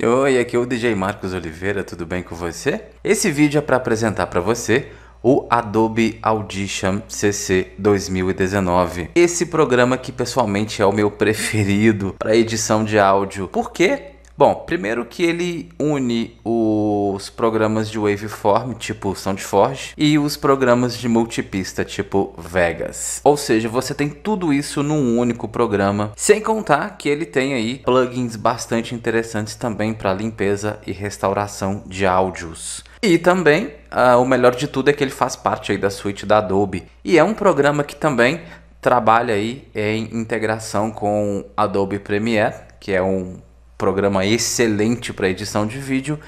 Oi, aqui é o DJ Marcos Oliveira, tudo bem com você? Esse vídeo é para apresentar para você o Adobe Audition CC 2019. Esse programa que pessoalmente é o meu preferido para edição de áudio. Por quê? Bom, primeiro que ele une o os programas de waveform, tipo SoundForge, e os programas de multipista, tipo Vegas. Ou seja, você tem tudo isso num único programa, sem contar que ele tem aí plugins bastante interessantes também para limpeza e restauração de áudios. E também, uh, o melhor de tudo é que ele faz parte aí da suite da Adobe. E é um programa que também trabalha aí em integração com Adobe Premiere, que é um programa excelente para edição de vídeo,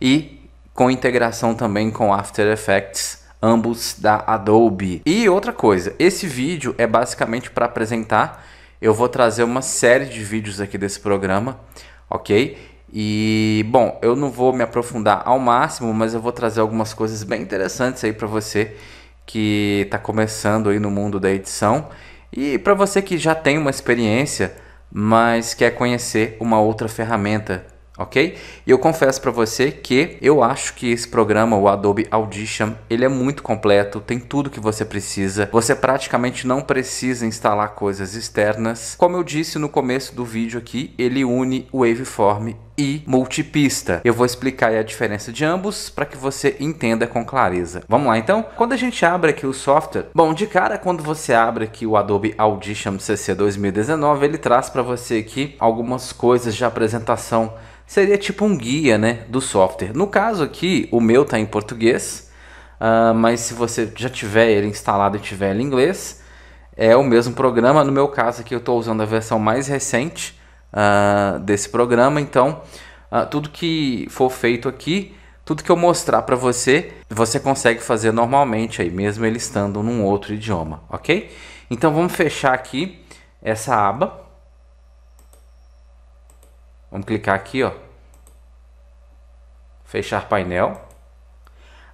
e com integração também com After Effects, ambos da Adobe. E outra coisa, esse vídeo é basicamente para apresentar. Eu vou trazer uma série de vídeos aqui desse programa, ok? E bom, eu não vou me aprofundar ao máximo, mas eu vou trazer algumas coisas bem interessantes aí para você que está começando aí no mundo da edição e para você que já tem uma experiência, mas quer conhecer uma outra ferramenta ok? E eu confesso para você que eu acho que esse programa, o Adobe Audition, ele é muito completo, tem tudo que você precisa. Você praticamente não precisa instalar coisas externas. Como eu disse no começo do vídeo aqui, ele une o Waveform e multipista. Eu vou explicar a diferença de ambos para que você entenda com clareza. Vamos lá então? Quando a gente abre aqui o software, bom, de cara quando você abre aqui o Adobe Audition CC 2019, ele traz para você aqui algumas coisas de apresentação seria tipo um guia né, do software. No caso aqui, o meu está em português, uh, mas se você já tiver ele instalado e tiver ele em inglês, é o mesmo programa. No meu caso aqui, eu estou usando a versão mais recente uh, desse programa, então uh, tudo que for feito aqui, tudo que eu mostrar para você, você consegue fazer normalmente aí, mesmo ele estando num outro idioma, ok? Então vamos fechar aqui essa aba. Vamos clicar aqui, ó. Fechar painel.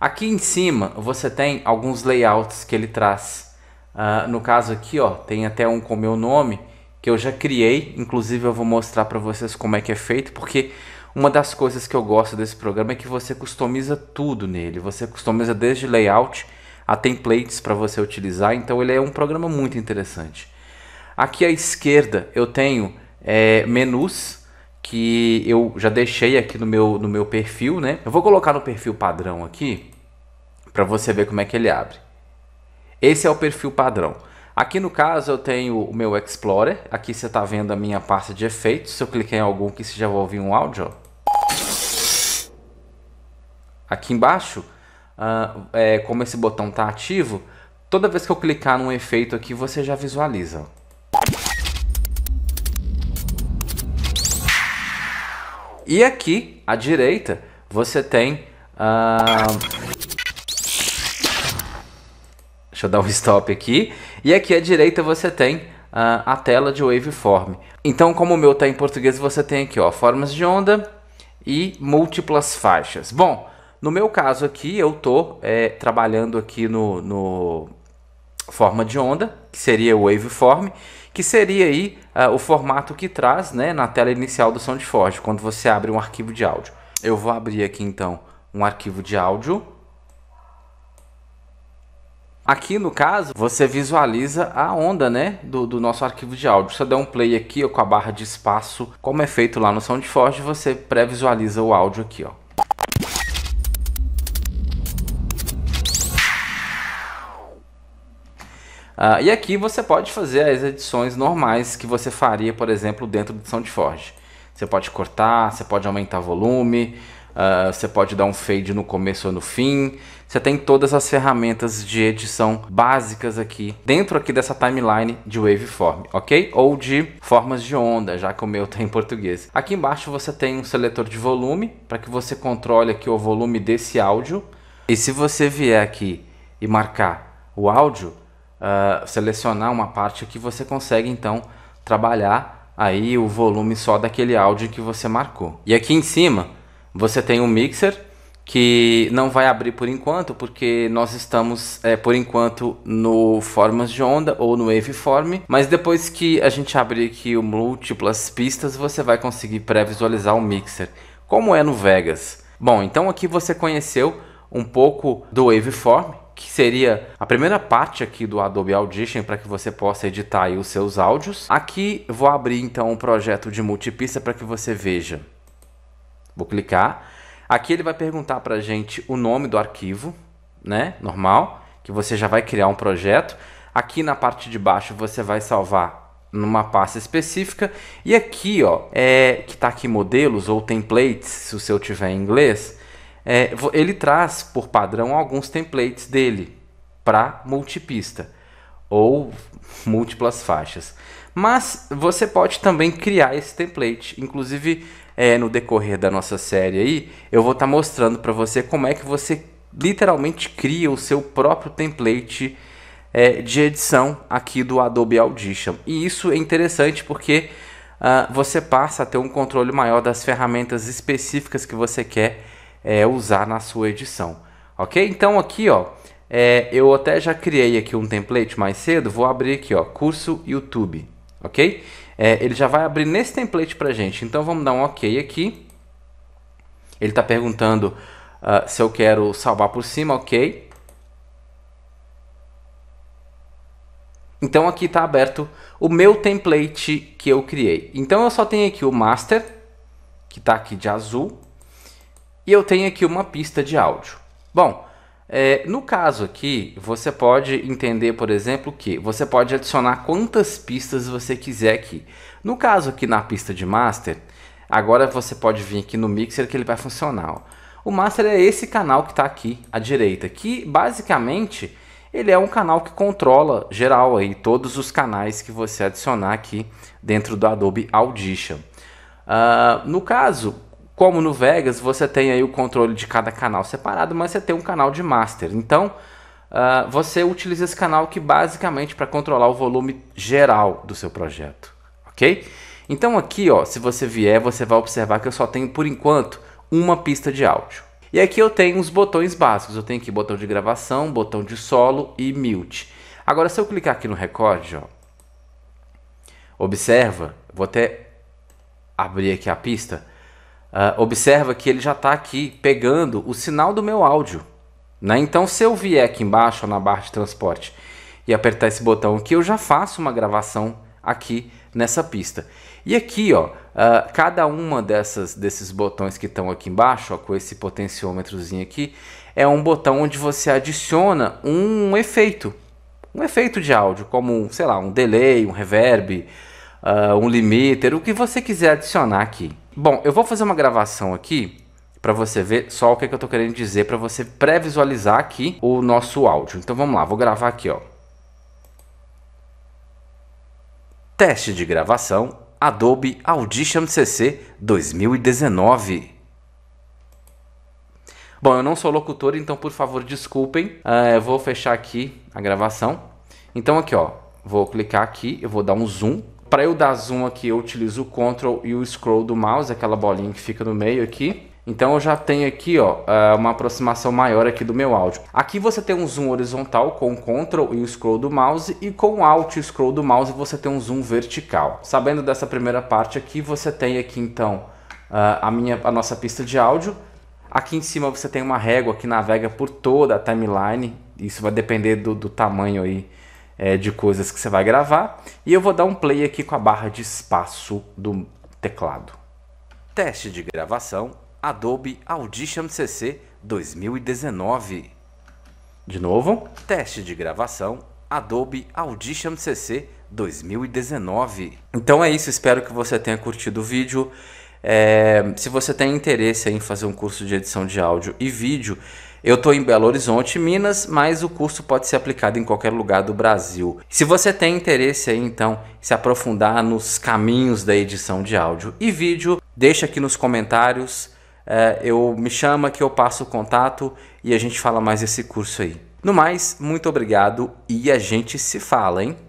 Aqui em cima você tem alguns layouts que ele traz. Uh, no caso aqui, ó, tem até um com meu nome que eu já criei. Inclusive eu vou mostrar para vocês como é que é feito, porque uma das coisas que eu gosto desse programa é que você customiza tudo nele. Você customiza desde layout a templates para você utilizar. Então ele é um programa muito interessante. Aqui à esquerda eu tenho é, menus que eu já deixei aqui no meu, no meu perfil, né? Eu vou colocar no perfil padrão aqui para você ver como é que ele abre. Esse é o perfil padrão. Aqui no caso eu tenho o meu Explorer, aqui você está vendo a minha pasta de efeitos, se eu clicar em algum que você já vai ouvir um áudio. Aqui embaixo, uh, é, como esse botão está ativo, toda vez que eu clicar num efeito aqui você já visualiza. E aqui à direita você tem. Uh... Deixa eu dar um stop aqui. E aqui à direita você tem uh, a tela de waveform. Então, como o meu está em português, você tem aqui ó, formas de onda e múltiplas faixas. Bom, no meu caso aqui, eu estou é, trabalhando aqui no, no forma de onda, que seria o waveform, que seria aí uh, o formato que traz né, na tela inicial do SoundForge, quando você abre um arquivo de áudio. Eu vou abrir aqui então um arquivo de áudio. Aqui no caso, você visualiza a onda né, do, do nosso arquivo de áudio. Se eu der um play aqui ó, com a barra de espaço, como é feito lá no SoundForge, você pré-visualiza o áudio aqui. Ó. Uh, e aqui você pode fazer as edições normais que você faria, por exemplo, dentro do SoundForge. Você pode cortar, você pode aumentar volume, uh, você pode dar um fade no começo ou no fim. Você tem todas as ferramentas de edição básicas aqui, dentro aqui dessa timeline de waveform, ok? Ou de formas de onda, já que o meu tá em português. Aqui embaixo você tem um seletor de volume, para que você controle aqui o volume desse áudio. E se você vier aqui e marcar o áudio, uh, selecionar uma parte que você consegue então trabalhar aí o volume só daquele áudio que você marcou. E aqui em cima você tem um mixer que não vai abrir por enquanto, porque nós estamos é, por enquanto no formas de onda ou no waveform, mas depois que a gente abrir aqui o múltiplas pistas, você vai conseguir pré-visualizar o mixer, como é no Vegas. Bom, então aqui você conheceu um pouco do waveform, que seria a primeira parte aqui do Adobe Audition para que você possa editar os seus áudios. Aqui vou abrir então um projeto de multipista para que você veja. Vou clicar. Aqui ele vai perguntar para a gente o nome do arquivo, né? Normal, que você já vai criar um projeto. Aqui na parte de baixo você vai salvar numa pasta específica. E aqui, ó, é, que está aqui modelos ou templates, se o seu tiver em inglês, é, ele traz por padrão alguns templates dele para multipista ou múltiplas faixas. Mas você pode também criar esse template. Inclusive, é, no decorrer da nossa série aí, eu vou estar tá mostrando para você como é que você literalmente cria o seu próprio template é, de edição aqui do Adobe Audition. E isso é interessante porque uh, você passa a ter um controle maior das ferramentas específicas que você quer é, usar na sua edição, ok? Então aqui, ó, é, eu até já criei aqui um template mais cedo, vou abrir aqui, ó, curso YouTube, ok? É, ele já vai abrir nesse template pra gente, então vamos dar um ok aqui. Ele está perguntando uh, se eu quero salvar por cima, ok. Então aqui está aberto o meu template que eu criei. Então eu só tenho aqui o master, que está aqui de azul, e eu tenho aqui uma pista de áudio. Bom, é, no caso aqui, você pode entender, por exemplo, que você pode adicionar quantas pistas você quiser aqui. No caso aqui na pista de master, agora você pode vir aqui no mixer que ele vai funcionar. Ó. O master é esse canal que está aqui à direita, que basicamente ele é um canal que controla geral aí todos os canais que você adicionar aqui dentro do Adobe Audition. Uh, no caso, como no Vegas, você tem aí o controle de cada canal separado, mas você tem um canal de master. Então, uh, você utiliza esse canal que basicamente para controlar o volume geral do seu projeto, ok? Então aqui, ó, se você vier, você vai observar que eu só tenho, por enquanto, uma pista de áudio. E aqui eu tenho os botões básicos. Eu tenho aqui botão de gravação, botão de solo e mute. Agora, se eu clicar aqui no recorde, ó, observa, vou até abrir aqui a pista, Uh, observa que ele já está aqui pegando o sinal do meu áudio. Né? Então, se eu vier aqui embaixo na barra de transporte e apertar esse botão aqui, eu já faço uma gravação aqui nessa pista. E aqui, ó, uh, cada uma desses botões que estão aqui embaixo, ó, com esse potenciômetrozinho aqui, é um botão onde você adiciona um efeito, um efeito de áudio, como, sei lá, um delay, um reverb, uh, um limiter, o que você quiser adicionar aqui. Bom, eu vou fazer uma gravação aqui para você ver só o que, é que eu estou querendo dizer para você pré-visualizar aqui o nosso áudio. Então vamos lá, vou gravar aqui, ó. Teste de gravação Adobe Audition CC 2019. Bom, eu não sou locutor, então por favor desculpem. Uh, eu vou fechar aqui a gravação. Então aqui, ó, vou clicar aqui, eu vou dar um zoom para eu dar zoom aqui, eu utilizo o Ctrl e o Scroll do mouse, aquela bolinha que fica no meio aqui. Então eu já tenho aqui ó, eh, uma aproximação maior aqui do meu áudio. Aqui você tem um zoom horizontal com o Ctrl e o Scroll do mouse e com o Alt e o Scroll do mouse você tem um zoom vertical. Sabendo dessa primeira parte aqui, você tem aqui então eh, a, minha, a nossa pista de áudio. Aqui em cima você tem uma régua que navega por toda a timeline. Isso vai depender do, do tamanho aí é, de coisas que você vai gravar. E eu vou dar um play aqui com a barra de espaço do teclado. Teste de gravação Adobe Audition CC 2019. De novo. Teste de gravação Adobe Audition CC 2019. Então é isso, espero que você tenha curtido o vídeo. É, se você tem interesse em fazer um curso de edição de áudio e vídeo, eu estou em Belo Horizonte, Minas, mas o curso pode ser aplicado em qualquer lugar do Brasil. Se você tem interesse aí, então, se aprofundar nos caminhos da edição de áudio e vídeo, deixa aqui nos comentários. É, eu me chama que eu passo o contato e a gente fala mais desse curso aí. No mais, muito obrigado e a gente se fala, hein?